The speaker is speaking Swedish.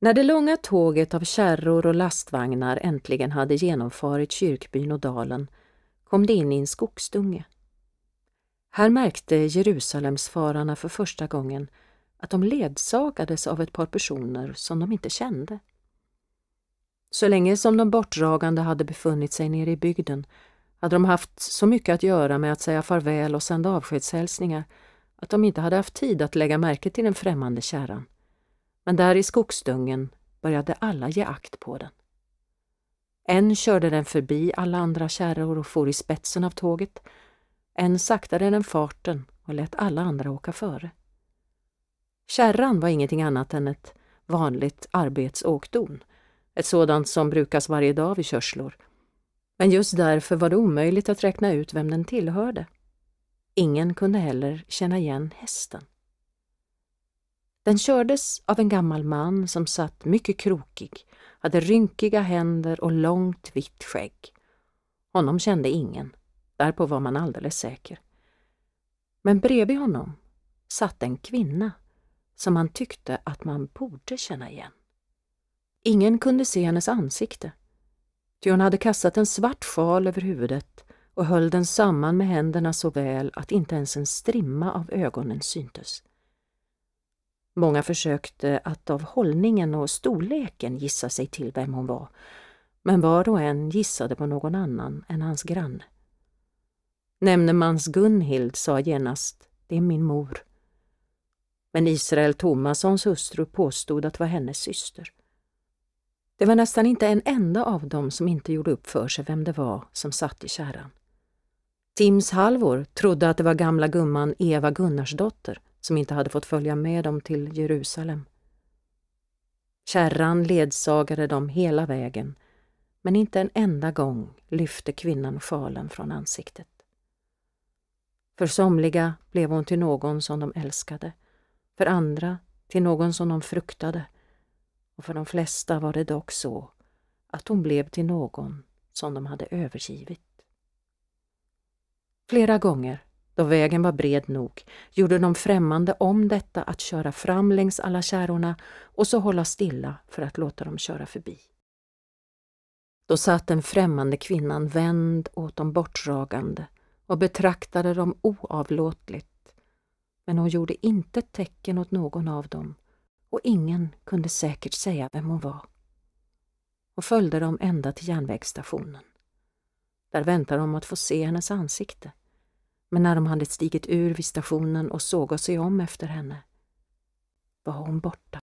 När det långa tåget av kärror och lastvagnar äntligen hade genomfarit kyrkbyn och dalen kom det in i en skogsdunge. Här märkte Jerusalemsfararna för första gången att de ledsagades av ett par personer som de inte kände. Så länge som de bortdragande hade befunnit sig nere i bygden hade de haft så mycket att göra med att säga farväl och sända avskedshälsningar att de inte hade haft tid att lägga märke till den främmande kärran. Men där i skogsdungen började alla ge akt på den. En körde den förbi alla andra kärror och for i spetsen av tåget. En saktade den farten och lät alla andra åka före. Kärran var ingenting annat än ett vanligt arbetsåkdon, ett sådant som brukas varje dag vid körslor. Men just därför var det omöjligt att räkna ut vem den tillhörde. Ingen kunde heller känna igen hästen. Den kördes av en gammal man som satt mycket krokig, hade rynkiga händer och långt vitt skägg. Honom kände ingen, därpå var man alldeles säker. Men bredvid honom satt en kvinna som man tyckte att man borde känna igen. Ingen kunde se hennes ansikte, ty hon hade kastat en svart sjal över huvudet och höll den samman med händerna så väl att inte ens en strimma av ögonen syntes. Många försökte att av hållningen och storleken gissa sig till vem hon var, men var och en gissade på någon annan än hans granne. Nämndemans Gunhild sa genast, det är min mor. Men Israel Tomassons hustru påstod att det var hennes syster. Det var nästan inte en enda av dem som inte gjorde upp för sig vem det var som satt i kärran. Tims Halvor trodde att det var gamla gumman Eva Gunnarsdotter som inte hade fått följa med dem till Jerusalem. Kärran ledsagade dem hela vägen, men inte en enda gång lyfte kvinnan sjalen från ansiktet. För somliga blev hon till någon som de älskade, för andra till någon som de fruktade och för de flesta var det dock så att hon blev till någon som de hade övergivit. Flera gånger då vägen var bred nog gjorde de främmande om detta att köra fram längs alla kärrorna och så hålla stilla för att låta dem köra förbi. Då satt den främmande kvinnan vänd åt de bortdragande och betraktade dem oavlåtligt. Men hon gjorde inte tecken åt någon av dem och ingen kunde säkert säga vem hon var. Och följde dem ända till järnvägsstationen. Där väntade de att få se hennes ansikte men när de hade stigit ur vid stationen och såg sig om efter henne var hon borta.